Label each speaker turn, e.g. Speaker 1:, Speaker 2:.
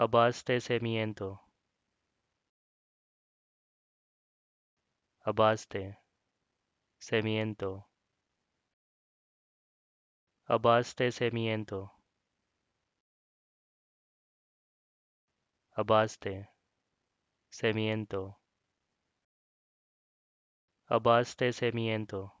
Speaker 1: abastecimiento
Speaker 2: abaste semiento abastecimiento abaste semiento abastecimiento